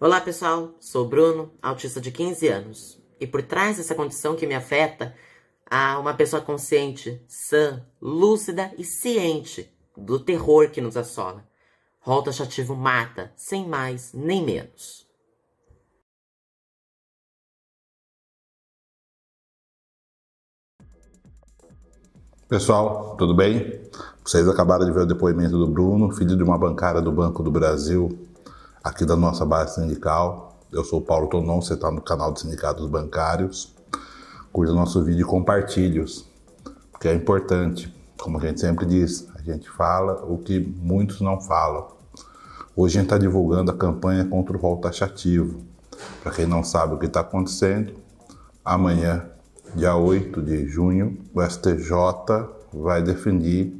Olá pessoal, sou Bruno, autista de 15 anos. E por trás dessa condição que me afeta, há uma pessoa consciente, sã, lúcida e ciente do terror que nos assola. Rota chativo mata, sem mais nem menos. Pessoal, tudo bem? Vocês acabaram de ver o depoimento do Bruno, filho de uma bancária do Banco do Brasil, aqui da nossa base sindical. Eu sou Paulo Tonon, você está no canal do Sindicatos Bancários. Curta nosso vídeo e compartilhe-os, porque é importante. Como a gente sempre diz, a gente fala o que muitos não falam. Hoje a gente está divulgando a campanha contra o rol taxativo. Para quem não sabe o que está acontecendo, amanhã, dia 8 de junho, o STJ vai definir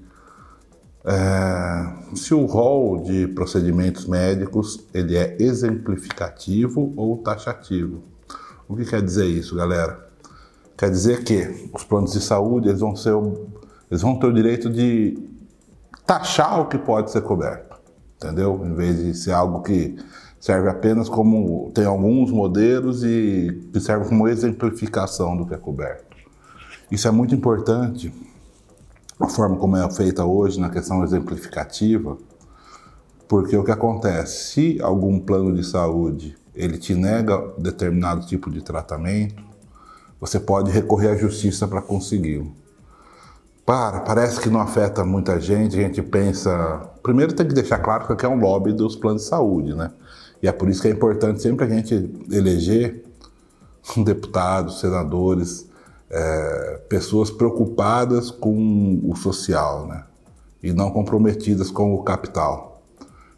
é, se o rol de procedimentos médicos ele é exemplificativo ou taxativo. O que quer dizer isso, galera? Quer dizer que os planos de saúde eles vão, ser, eles vão ter o direito de taxar o que pode ser coberto, entendeu? Em vez de ser algo que serve apenas como tem alguns modelos e que serve como exemplificação do que é coberto. Isso é muito importante a forma como é feita hoje na questão exemplificativa, porque o que acontece, se algum plano de saúde ele te nega determinado tipo de tratamento, você pode recorrer à justiça para consegui-lo. Para, parece que não afeta muita gente, a gente pensa. Primeiro tem que deixar claro que é um lobby dos planos de saúde, né? E é por isso que é importante sempre a gente eleger deputados, senadores, é, pessoas preocupadas com o social, né? E não comprometidas com o capital.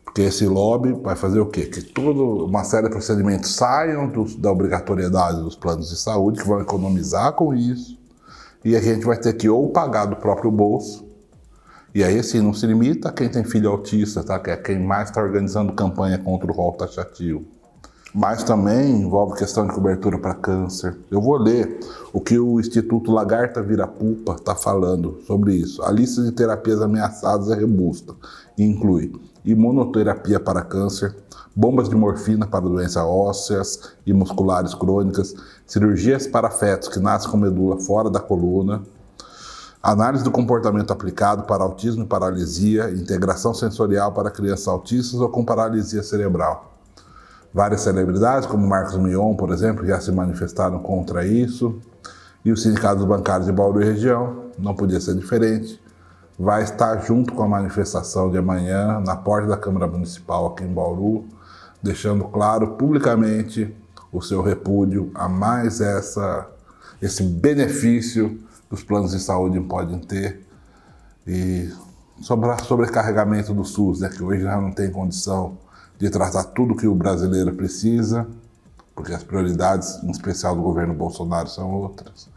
Porque esse lobby vai fazer o quê? Que toda uma série de procedimentos saiam da obrigatoriedade dos planos de saúde, que vão economizar com isso, e a gente vai ter que ou pagar do próprio bolso, e aí assim, não se limita a quem tem filho autista, tá? Que é quem mais está organizando campanha contra o rol taxativo mas também envolve questão de cobertura para câncer. Eu vou ler o que o Instituto Lagarta Virapupa está falando sobre isso. A lista de terapias ameaçadas é robusta e inclui imunoterapia para câncer, bombas de morfina para doenças ósseas e musculares crônicas, cirurgias para fetos que nascem com medula fora da coluna, análise do comportamento aplicado para autismo e paralisia, integração sensorial para crianças autistas ou com paralisia cerebral. Várias celebridades, como Marcos Mion, por exemplo, já se manifestaram contra isso. E o Sindicato dos Bancários de Bauru e Região, não podia ser diferente, vai estar junto com a manifestação de amanhã na porta da Câmara Municipal aqui em Bauru, deixando claro publicamente o seu repúdio a mais essa, esse benefício que os planos de saúde podem ter e sobre sobrecarregamento do SUS, né, que hoje já não tem condição de tratar tudo o que o brasileiro precisa, porque as prioridades, em especial do governo Bolsonaro, são outras.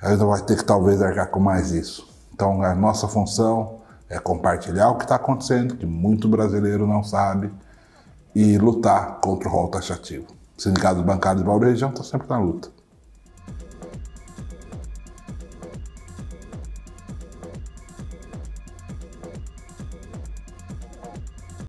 A gente vai ter que talvez arcar com mais isso. Então, a nossa função é compartilhar o que está acontecendo, que muito brasileiro não sabe, e lutar contra o rol taxativo. O Sindicato Bancário de Bauru Região está sempre na luta.